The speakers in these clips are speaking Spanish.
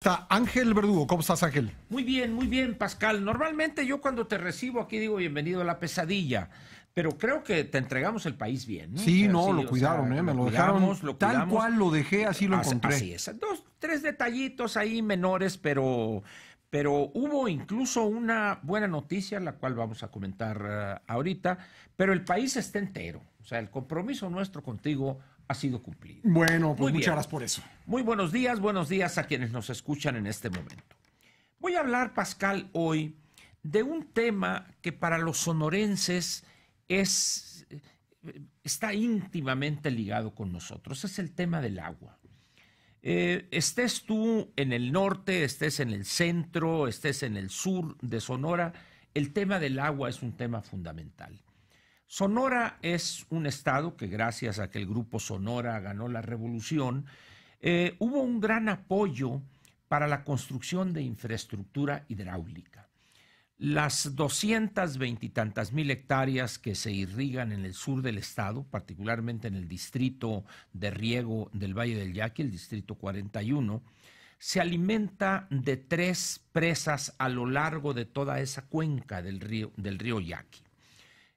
Está Ángel Verdugo, ¿cómo estás Ángel? Muy bien, muy bien Pascal. Normalmente yo cuando te recibo aquí digo bienvenido a la pesadilla, pero creo que te entregamos el país bien. ¿no? Sí, no, lo cuidaron, ¿eh? me lo, dejaron tal cual lo dejé, así lo encontré. Así es, dos, tres detallitos ahí menores, pero, pero hubo incluso una buena noticia, la cual vamos a comentar eh, ahorita, pero el país está entero, o sea, el compromiso nuestro contigo ha sido cumplido. Bueno, pues muchas gracias por eso. Muy buenos días, buenos días a quienes nos escuchan en este momento. Voy a hablar, Pascal, hoy de un tema que para los sonorenses es, eh, está íntimamente ligado con nosotros, es el tema del agua. Eh, estés tú en el norte, estés en el centro, estés en el sur de Sonora, el tema del agua es un tema fundamental. Sonora es un estado que gracias a que el grupo Sonora ganó la revolución, eh, hubo un gran apoyo para la construcción de infraestructura hidráulica. Las 220 y tantas mil hectáreas que se irrigan en el sur del estado, particularmente en el distrito de riego del Valle del Yaqui, el distrito 41, se alimenta de tres presas a lo largo de toda esa cuenca del río, del río Yaqui.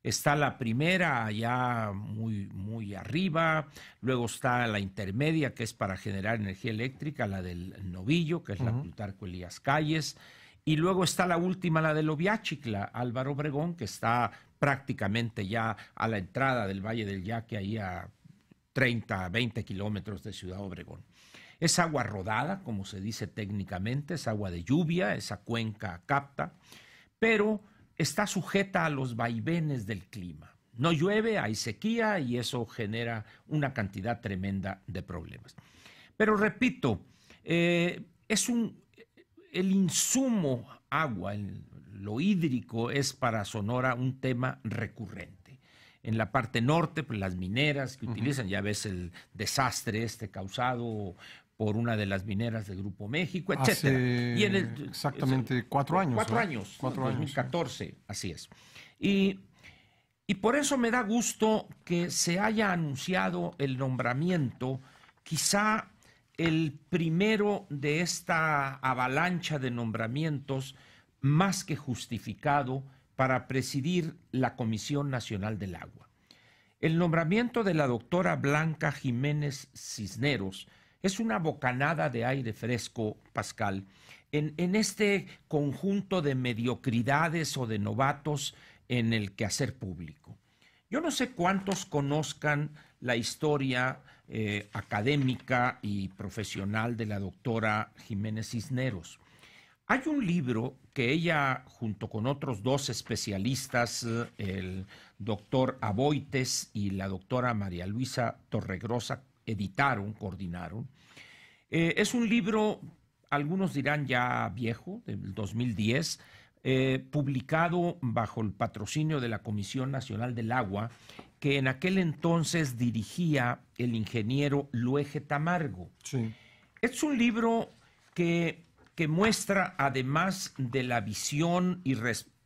Está la primera allá muy, muy arriba, luego está la intermedia que es para generar energía eléctrica, la del Novillo, que es la Plutarco Calles, y luego está la última, la de oviachicla, Álvaro Obregón, que está prácticamente ya a la entrada del Valle del Yaque, ahí a 30, 20 kilómetros de Ciudad Obregón. Es agua rodada, como se dice técnicamente, es agua de lluvia, esa cuenca capta, pero está sujeta a los vaivenes del clima. No llueve, hay sequía y eso genera una cantidad tremenda de problemas. Pero repito, eh, es un, el insumo agua, lo hídrico es para Sonora un tema recurrente. En la parte norte, pues, las mineras que utilizan, ya ves el desastre este causado por una de las mineras del Grupo México, etcétera. y exactamente cuatro años. Cuatro años. Cuatro 2014, así es. Y, y por eso me da gusto que se haya anunciado el nombramiento, quizá el primero de esta avalancha de nombramientos más que justificado para presidir la Comisión Nacional del Agua. El nombramiento de la doctora Blanca Jiménez Cisneros, es una bocanada de aire fresco, Pascal, en, este conjunto de mediocridades o de novatos en el quehacer público. Yo no sé cuántos conozcan la historia eh, académica y profesional de la doctora Jiménez Cisneros. Hay un libro que ella, junto con otros dos especialistas, eh, el doctor Aboites y la doctora María Luisa Torregrosa editaron, coordinaron. Eh, es un libro, algunos dirán ya viejo, del 2010, eh, publicado bajo el patrocinio de la Comisión Nacional del Agua, que en aquel entonces dirigía el ingeniero Luege Tamargo. Es un libro que, muestra, además de la visión y,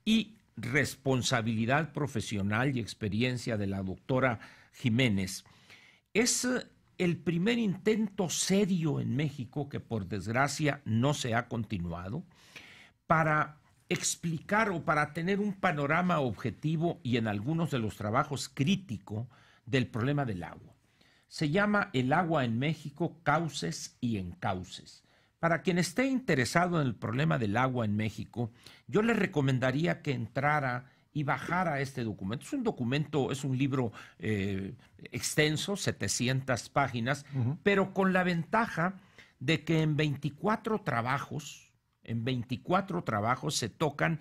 y responsabilidad profesional y experiencia de la doctora Jiménez, es el primer intento serio en México, que por desgracia no se ha continuado, para explicar o para tener un panorama objetivo y en algunos de los trabajos crítico del problema del agua. Se llama El agua en México, cauces y encauces. Para quien esté interesado en el problema del agua en México, yo le recomendaría que entrara y bajar a este documento. Es un documento, es un libro eh, extenso, 700 páginas, pero con la ventaja de que en 24 trabajos, en 24 trabajos se tocan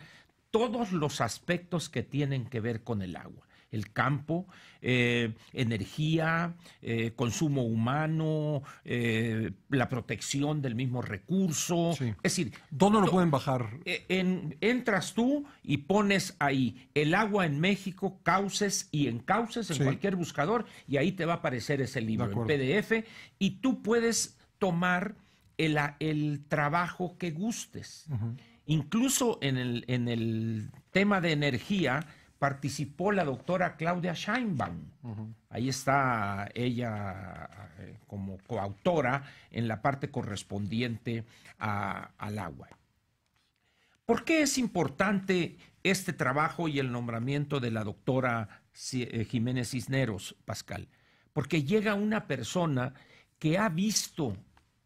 todos los aspectos que tienen que ver con el agua el campo, eh, energía, eh, consumo humano, eh, la protección del mismo recurso. Es decir, ¿dónde lo pueden bajar? En, entras tú y pones ahí el agua en México, cauces y en cauces en cualquier buscador y ahí te va a aparecer ese libro en PDF y tú puedes tomar el, el trabajo que gustes. Incluso en el, en el tema de energía, participó la doctora Claudia Scheinbaum. Ahí está ella eh, como coautora en la parte correspondiente al agua. ¿Por qué es importante este trabajo y el nombramiento de la doctora eh, Jiménez Cisneros, Pascal? Porque llega una persona que ha visto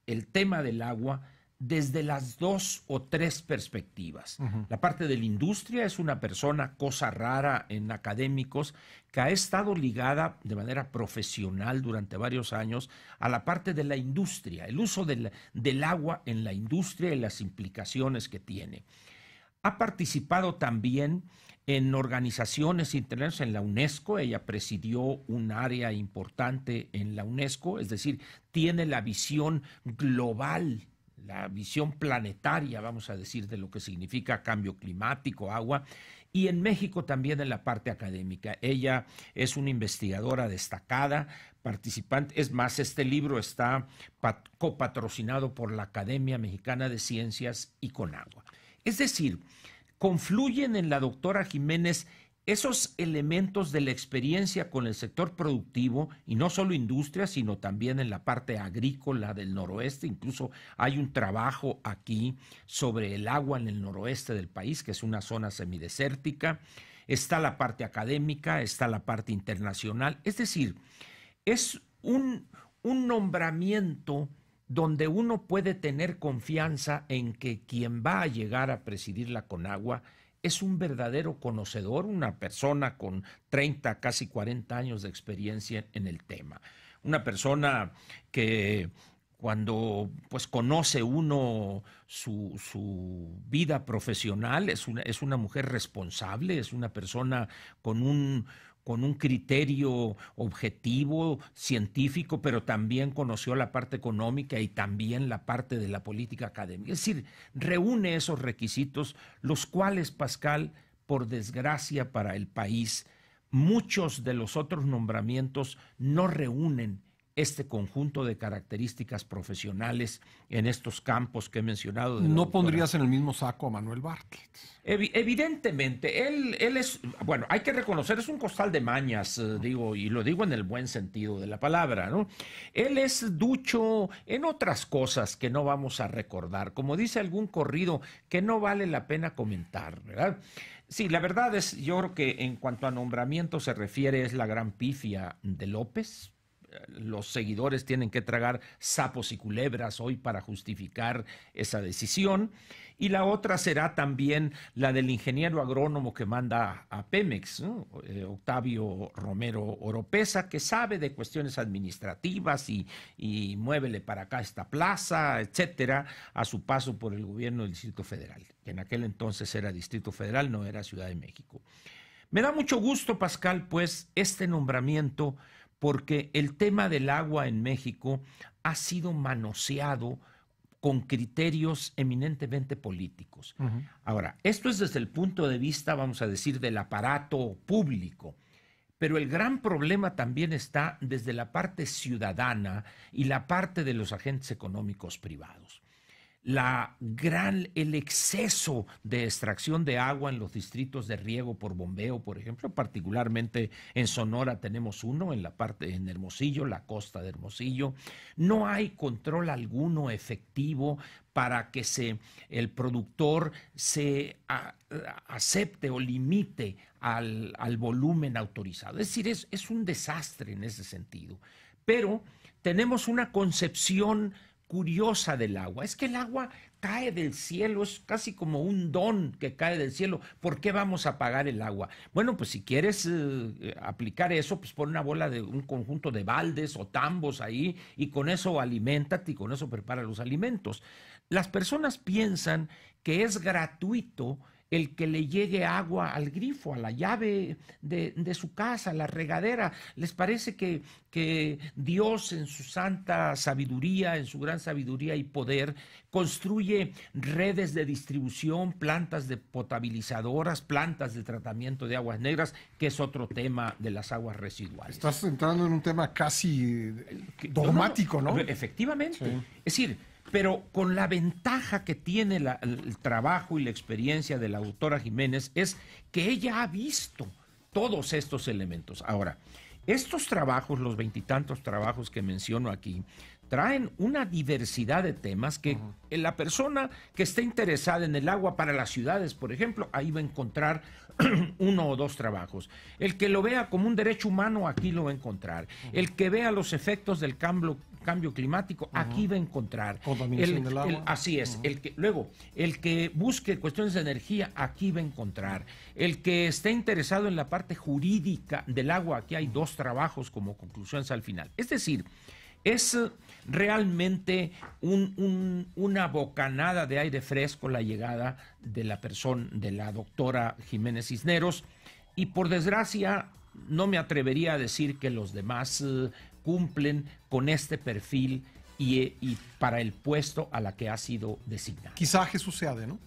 el tema del agua, desde las dos o tres perspectivas. La parte de la industria es una persona, cosa rara en académicos, que ha estado ligada de manera profesional durante varios años a la parte de la industria, el uso del, del agua en la industria y las implicaciones que tiene. Ha participado también en organizaciones internacionales, en la UNESCO, ella presidió un área importante en la UNESCO, es decir, tiene la visión global la visión planetaria, vamos a decir, de lo que significa cambio climático, agua, y en México también en la parte académica. Ella es una investigadora destacada, participante, es más, este libro está copatrocinado por la Academia Mexicana de Ciencias y con Agua. Es decir, confluyen en la doctora Jiménez esos elementos de la experiencia con el sector productivo, y no solo industria, sino también en la parte agrícola del noroeste, incluso hay un trabajo aquí sobre el agua en el noroeste del país, que es una zona semidesértica, está la parte académica, está la parte internacional, es decir, es un, nombramiento donde uno puede tener confianza en que quien va a llegar a presidir la Conagua es un verdadero conocedor, una persona con 30, casi 40 años de experiencia en el tema. Una persona que cuando pues, conoce uno su, vida profesional, es una, mujer responsable, es una persona con un, con un criterio objetivo, científico, pero también conoció la parte económica y también la parte de la política académica. Es decir, reúne esos requisitos, los cuales Pascal, por desgracia para el país, muchos de los otros nombramientos no reúnen este conjunto de características profesionales en estos campos que he mencionado. ¿No pondrías en el mismo saco a Manuel Bartlett? evidentemente, él, es, bueno, hay que reconocer, es un costal de mañas, eh, digo, y lo digo en el buen sentido de la palabra, ¿no? Él es ducho en otras cosas que no vamos a recordar, como dice algún corrido que no vale la pena comentar, ¿verdad? Sí, la verdad es, yo creo que en cuanto a nombramiento se refiere, es la gran pifia de López, los seguidores tienen que tragar sapos y culebras hoy para justificar esa decisión. Y la otra será también la del ingeniero agrónomo que manda a Pemex, eh, Octavio Romero Oropesa, que sabe de cuestiones administrativas y, y muévele para acá esta plaza, etcétera, a su paso por el gobierno del Distrito Federal, que en aquel entonces era Distrito Federal, no era Ciudad de México. Me da mucho gusto, Pascal, pues este nombramiento porque el tema del agua en México ha sido manoseado con criterios eminentemente políticos. Ahora, esto es desde el punto de vista, vamos a decir, del aparato público, pero el gran problema también está desde la parte ciudadana y la parte de los agentes económicos privados la gran, el exceso de extracción de agua en los distritos de riego por bombeo, por ejemplo, particularmente en Sonora tenemos uno, en la parte, en Hermosillo, la costa de Hermosillo. No hay control alguno efectivo para que el productor se acepte o limite al, volumen autorizado. Es decir, es un desastre en ese sentido. Pero tenemos una concepción curiosa del agua. Es que el agua cae del cielo, es casi como un don que cae del cielo. ¿Por qué vamos a pagar el agua? Bueno, pues si quieres eh, eh, aplicar eso, pues pon una bola de un conjunto de baldes o tambos ahí y con eso alimentate y con eso prepara los alimentos. Las personas piensan que es gratuito el que le llegue agua al grifo, a la llave de, su casa, a la regadera. ¿Les parece que, Dios en su santa sabiduría, en su gran sabiduría y poder, construye redes de distribución, plantas de potabilizadoras, plantas de tratamiento de aguas negras, que es otro tema de las aguas residuales? Estás entrando en un tema casi dogmático, ¿no? efectivamente. Es decir, pero con la ventaja que tiene el trabajo y la experiencia de la autora Jiménez es que ella ha visto todos estos elementos. Ahora, estos trabajos, los veintitantos trabajos que menciono aquí, traen una diversidad de temas que la persona que esté interesada en el agua para las ciudades, por ejemplo, ahí va a encontrar uno o dos trabajos. El que lo vea como un derecho humano, aquí lo va a encontrar. El que vea los efectos del cambio, climático, aquí va a encontrar. agua. así es. que, luego, el que busque cuestiones de energía, aquí va a encontrar. El que esté interesado en la parte jurídica del agua, aquí hay dos trabajos como conclusiones al final. Es decir, es realmente una bocanada de aire fresco la llegada de la persona, de la doctora Jiménez Cisneros, y por desgracia no me atrevería a decir que los demás eh, cumplen con este perfil eh, y, para el puesto a la que ha sido designada. Quizá Jesús de, ¿no?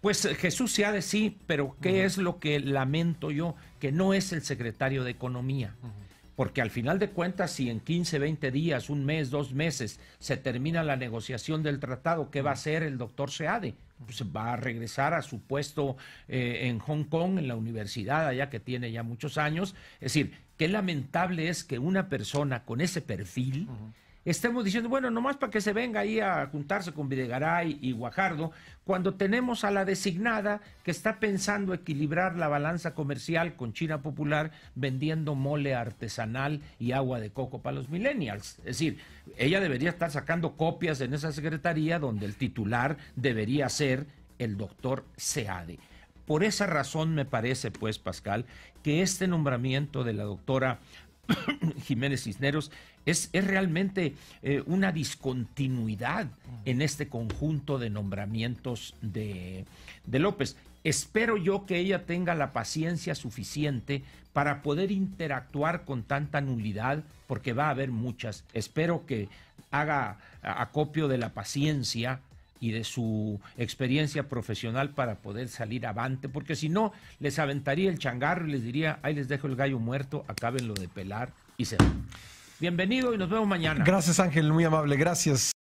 Pues eh, Jesús de sí, pero ¿qué es lo que lamento yo? Que no es el secretario de Economía porque al final de cuentas, si en 15, 20 días, un mes, dos meses, se termina la negociación del tratado, ¿qué va a mm. hacer el doctor Seade? Pues va a regresar a su puesto eh, en Hong Kong, en la universidad, allá que tiene ya muchos años. Es decir, qué lamentable es que una persona con ese perfil estemos diciendo, bueno, nomás para que se venga ahí a juntarse con Videgaray y Guajardo, cuando tenemos a la designada que está pensando equilibrar la balanza comercial con China Popular vendiendo mole artesanal y agua de coco para los millennials. Es decir, ella debería estar sacando copias en esa secretaría donde el titular debería ser el doctor Seade. Por esa razón me parece, pues, Pascal, que este nombramiento de la doctora Jiménez Cisneros, es, realmente eh, una discontinuidad en este conjunto de nombramientos de, de López. Espero yo que ella tenga la paciencia suficiente para poder interactuar con tanta nulidad, porque va a haber muchas. Espero que haga acopio de la paciencia y de su experiencia profesional para poder salir avante, porque si no, les aventaría el changarro y les diría, ahí les dejo el gallo muerto, acábenlo de pelar y se van. Bienvenido y nos vemos mañana. Gracias Ángel, muy amable, gracias.